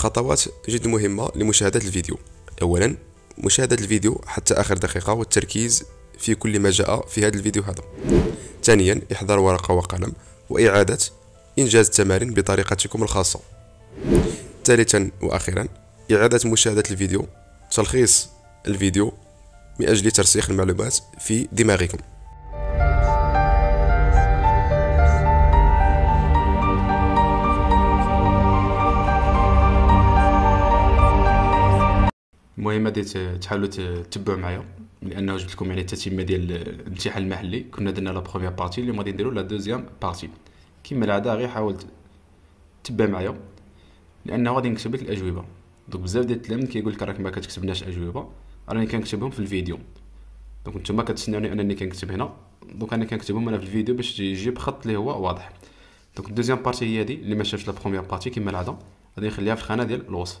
خطوات جد مهمة لمشاهدة الفيديو أولا مشاهدة الفيديو حتى آخر دقيقة والتركيز في كل ما جاء في هذا الفيديو هذا ثانيا إحضار ورقة وقلم وإعادة إنجاز التمارين بطريقتكم الخاصة ثالثا وأخيرا إعادة مشاهدة الفيديو تلخيص الفيديو من أجل ترسيخ المعلومات في دماغكم المهم غادي تحاولوا تتبعوا معايا لانه جبت لكم يعني التتمه ديال الامتحان المحلي كنا درنا لا بروميير بارتي اليوم غادي نديرو لا دوزيام بارتي كما العاده غير حاول تتبع معايا لانه غادي نكتب لك الاجوبه دونك بزاف ديال التلاميذ كيقول لك راك ما كتكتبناش اجوبه راني كنكتبهم في الفيديو دونك نتوما كتسناوني انني كنكتب هنا دونك انا كنكتبهم انا في الفيديو باش يجي بخط اللي هو واضح دونك الدوزيام بارتي هي هادي اللي ما شافش لا بروميير بارتي كما العاده غادي نخليها في الخانه ديال الوصف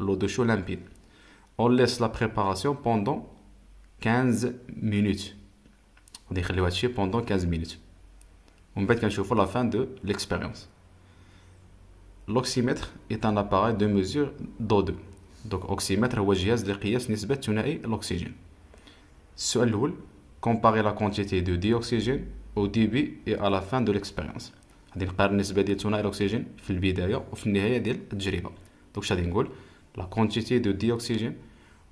l'eau de chaud limpide. On laisse la préparation pendant 15 minutes. On dit que pendant 15 minutes. On va à la fin de l'expérience. L'oxymètre est un appareil de mesure d'O2. Donc oxymètre هو جهاز لقياس نسبة ثنائي l'oxygène. السؤال comparer la quantité de dioxygène au début et à la fin de l'expérience. غادي نقارن النسبة ديال الأكسجين في البداية وفي النهاية ديال التجربة. دونك غادي la quantité de dioxygène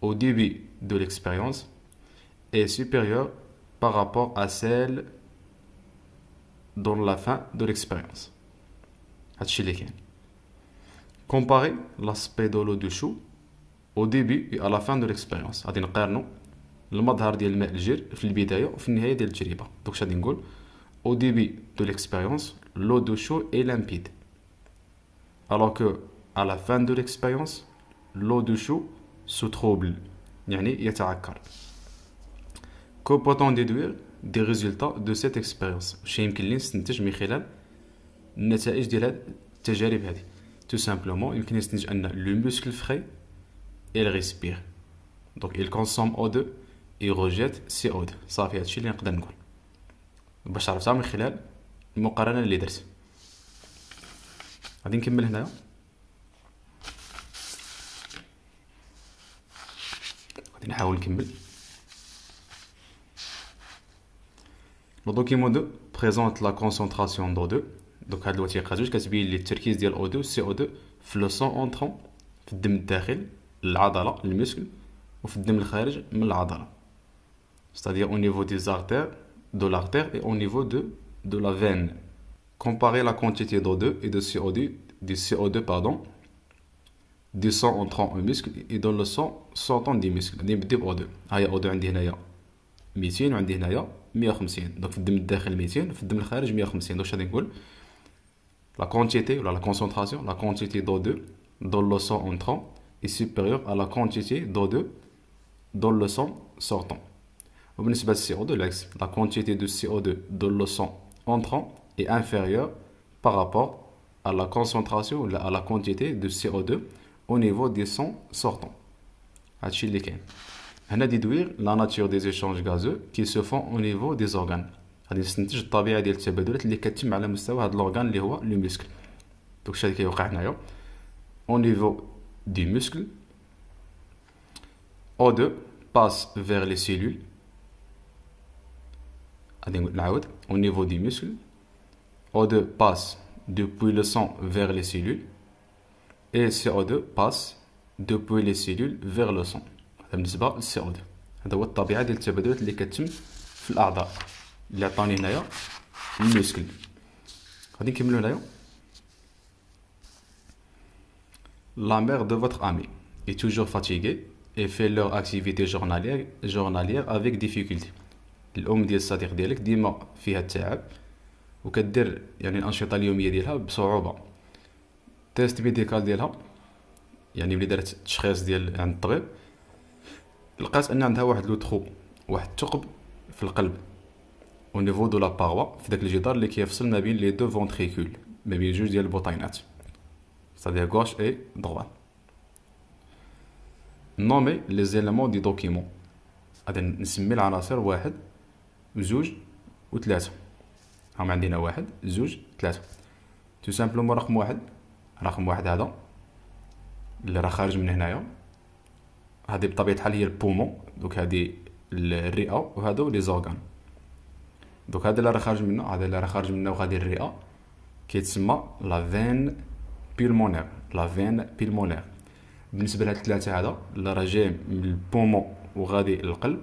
au début de l'expérience est supérieure par rapport à celle dans la fin de l'expérience. Comparer l'aspect de l'eau de chou au début et à la fin de l'expérience. au début de l'expérience l'eau de chou est limpide alors que à la fin de l'expérience لو دو شو سو تروبل يعني يتعكر كو بوتون ديدوير دي ريزولتا دو سيت اكسبيريونس واش يمكن لي نستنتج من خلال النتائج ديال هاد التجارب هادي تو سامبلومون يمكن نستنتج ان لو موسكل فري ريسبير دونك اي كونسوم او دو اي روجيت سي او دو صافي هادشي اللي نقدر نقول باش عرفتها من خلال المقارنه اللي درت غادي نكمل هنايا on essaie de Le document 2 présente la concentration d'O2 donc cette noticeage 2 qui te dit les التركيز disent O2 et CO2 dans le sang interne de la muscle muscle et le sang externe de la muscle steady on niveau des artères de l'artère et au niveau de la veine comparer la quantité d'O2 et de CO2 du CO2 pardon du sang entrant au muscle et dans le sang sortant des muscles نبداو بأو 2 هاي o 2 عندي هنايا 200 وعندي هنايا 150 دونك في الدم الداخل 200 في الدم الخارج 150 Donc, je je dire la quantité, quantité ou la la quantité do 2 dans le sang entrant est supérieure à la quantité d'O2 dans le sang sortant. بالنسبة CO2 la quantité de CO2 dans le sang entrant est inférieure par rapport à la concentration, ou à la quantité de CO2 au niveau des sons sortants. On a déduire la nature des échanges gazeux qui se font au niveau des organes. غادي نستنتج الطبيعه ديال التبادلات اللي كتتم على مستوى هذا الاورغان اللي هو لو موسكل دونك الشيء اللي كيوقع au niveau du muscle, O2 passe vers les cellules. Au niveau du muscle, O2 passe depuis le sang vers les cellules et CO2 passe depuis les cellules vers le sang هذا بالنسبه للسي او 2 هذا هو الطبيعه ديال التبادلات اللي كتم في الاعضاء اللي عطاني هنايا الموسكل غادي نكملو هنايا La mère de votre ami est toujours fatiguée et fait leur activité journalière, journalière avec difficulté. الام ديال الصديق ديالك ديما فيها التعب وكدير يعني الانشطه اليوميه ديالها بصعوبه تيست ميديكال ديالها يعني ملي دارت التشخيص ديال عند الطبيب لقات ان عندها واحد لو ترو واحد الثقب في القلب او نيفو دو لا باروا في داك الجدار اللي كيفصل ما بين لي دو فونتريكول ما بين جوج ديال البطينات سادير غوش اي دروات نومي لي زيلمون دي دوكيمون غادي نسمي العناصر واحد وزوج وثلاثة هما عندنا واحد زوج ثلاثة تو سامبلومون رقم واحد رقم واحد هذا اللي راه خارج من هنايا هذه بطبيعه الحال هي البومون دوك هذه الرئه وهادو لي زورغان دوك هذا اللي راه خارج منه هذا اللي راه خارج منه وغادي الرئه كيتسمى لا فين بيلمونير لا فين بيلمونير بالنسبه لهاد الثلاثه هذا اللي راه جاي من البومون وغادي للقلب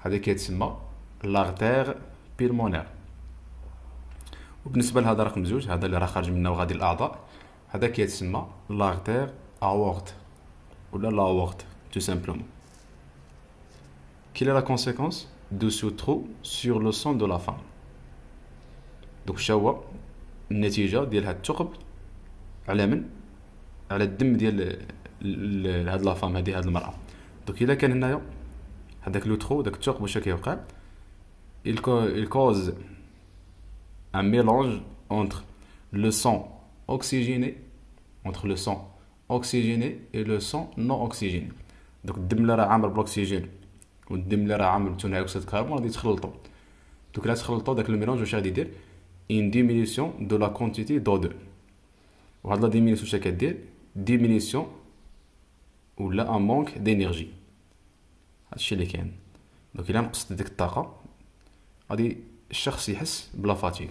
هذا كيتسمى لارتير بيلمونير وبالنسبه لهذا رقم زوج هذا اللي راه خارج منه وغادي للاعضاء hadak yetsma la artère aort ou la aorte tout simplement quelle est la conséquence de ce trou sur le sang de la femme donc c'est la natija dial had taqeb ala men ala le dam de had la femme de had femme. donc ila kan hna hadak le trou dak trou bach il cause un mélange entre le sang oxygéné entre le sang oxygéné et le sang non oxygéné دوك الدم اللي راه عامر بالاكسجين والدم اللي راه عامر بثاني اكسيد الكربون غادي يتخلطوا دوك لا تخلطوا داك الميلونج واش غادي يدير ان ديمينيسيون دو لا كونتيتي دو دو وهاد لا ديمينيسيون واش كدير ديمينيسيون ولا ان مونك دينيرجي هادشي اللي كاين دوك الا نقصت ديك الطاقه غادي الشخص يحس بلا فاتيك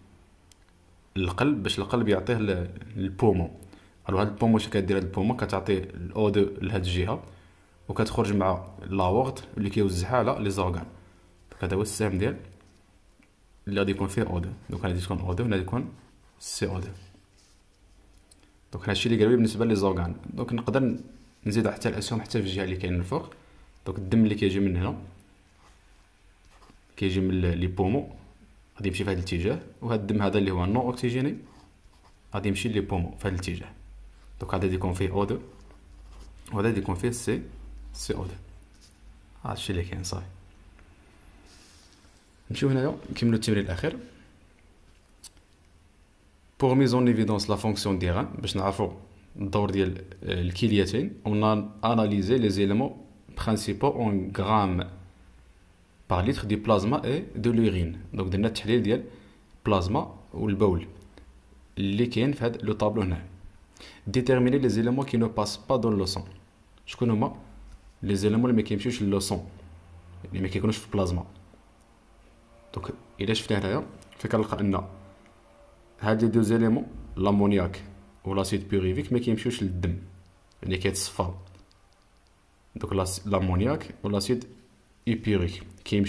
القلب باش القلب يعطيه البومو الو هاد البومو اش كدير هاد البومو كتعطيه الاو دو لهاد الجهه وكتخرج مع لاورت اللي كيوزعها على لي زورغان هذا هو السهم ديال اللي غادي يكون فيه او دو دونك غادي تكون او دو هنا يكون سي او دو دونك هادشي اللي قالوا بالنسبه لي زورغان دونك نقدر نزيد حتى الاسهم حتى في الجهه اللي كاين الفوق دونك الدم اللي كيجي من هنا كيجي من لي بومو غادي يمشي في هذا الاتجاه وهذا الدم هذا اللي هو نو اوكسجيني غادي يمشي لي بومو في هذا الاتجاه دونك هذا يكون فيه او 2 وهذا يكون فيه سي سي او 2 هذا الشيء اللي كاين صافي نمشيو هنايا نكملو التمرين الاخير ميز ميزون ايفيدونس لا فونكسيون دي ران باش نعرفو الدور ديال الكليتين اون اناليزي لي زيلمون برينسيبو اون غرام بار ليتر دي بلازما اي دو لورين دونك درنا التحليل ديال بلازما والبول اللي كاين في هاد لو طابلو هنا ديتيرميني لي زيليمون كي نو باس با دون لو سون شكون هما لي زيليمون اللي ما كيمشيوش لو سون اللي ما كيكونوش في البلازما دونك الا شفنا هنايا فكنلقى ان هاد لي دو زيليمون لامونياك ولاسيد بيوريفيك ما كيمشيوش للدم يعني كيتصفى دونك لامونياك ولاسيد Qui a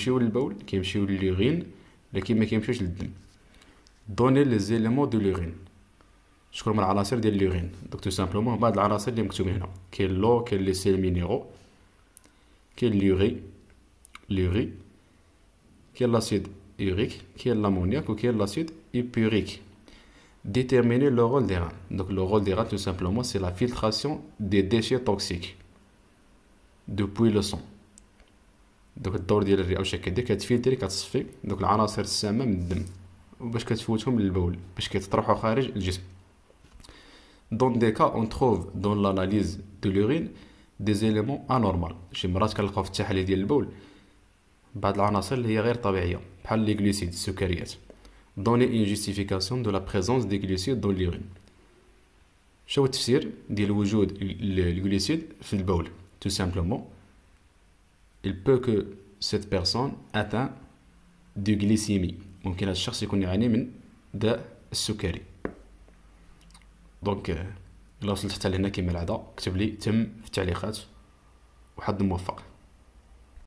été donné les éléments de l'urine. Je crois que c'est l'urine. Donc, tout simplement, on va aller l'acide de l'urine. l'eau, quelle les sels minéraux, quelle l'urée, l'urée, quelle l'acide urique, quelle est l'ammoniaque ou l'acide épurique. Déterminer le rôle des rats. Donc, le rôle des rats, tout simplement, c'est la filtration des déchets toxiques depuis le sang. دوك الدور ديال الرئه واش كدير كتفلتري كتصفي دوك العناصر السامه من الدم باش كتفوتهم للبول باش كيتطرحوا خارج الجسم دون دي كا اون تروف دون لاناليز دو لورين دي زيليمون انورمال شي مرات كنلقاو في التحاليل ديال البول بعض العناصر اللي هي غير طبيعيه بحال لي غليسيد السكريات دوني اون جيستيفيكاسيون دو لا بريزونس دي غليسيد دون لورين شنو التفسير ديال وجود الغليسيد في البول تو سامبلومون il peut que cette personne atteint دو غليسيمي ممكن هذا الشخص يكون يعاني من داء السكري دونك الا وصلت حتى لهنا كما العاده كتب لي تم في التعليقات وحد موفق